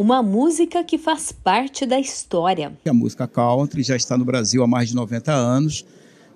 uma música que faz parte da história. A música country já está no Brasil há mais de 90 anos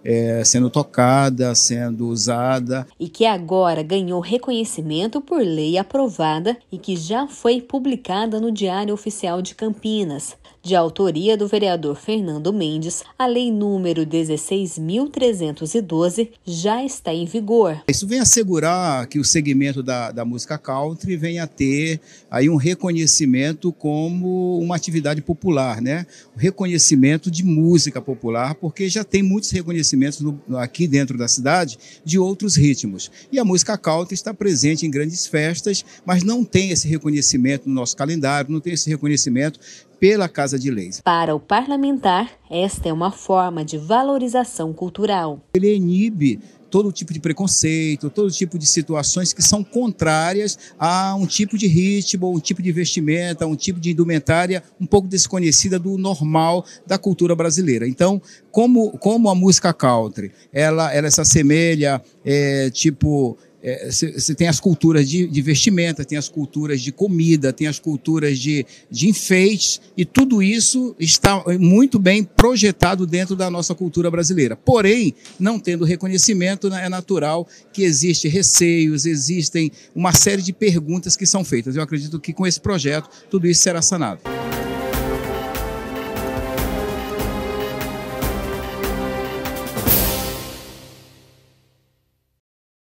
é, sendo tocada, sendo usada. E que agora ganhou reconhecimento por lei aprovada e que já foi publicada no Diário Oficial de Campinas. De autoria do vereador Fernando Mendes, a lei número 16.312 já está em vigor. Isso vem assegurar que o segmento da, da música country venha a ter aí um reconhecimento como uma atividade popular, né? O reconhecimento de música popular, porque já tem muitos reconhecimentos no, aqui dentro da cidade de outros ritmos. E a música cauta está presente em grandes festas, mas não tem esse reconhecimento no nosso calendário, não tem esse reconhecimento pela Casa de Leis. Para o parlamentar, esta é uma forma de valorização cultural. Ele inibe todo tipo de preconceito, todo tipo de situações que são contrárias a um tipo de ritmo, um tipo de vestimenta, um tipo de indumentária um pouco desconhecida do normal da cultura brasileira. Então, como, como a música country, ela, ela se assemelha, é, tipo, você é, tem as culturas de, de, vestimenta, tem as culturas de comida, tem as culturas de, de enfeites, e tudo isso está muito bem projetado dentro da nossa cultura brasileira. Porém, não tendo reconhecimento, né, é natural que existem receios, existem uma série de perguntas que são feitas. Eu acredito que com esse projeto tudo isso será sanado.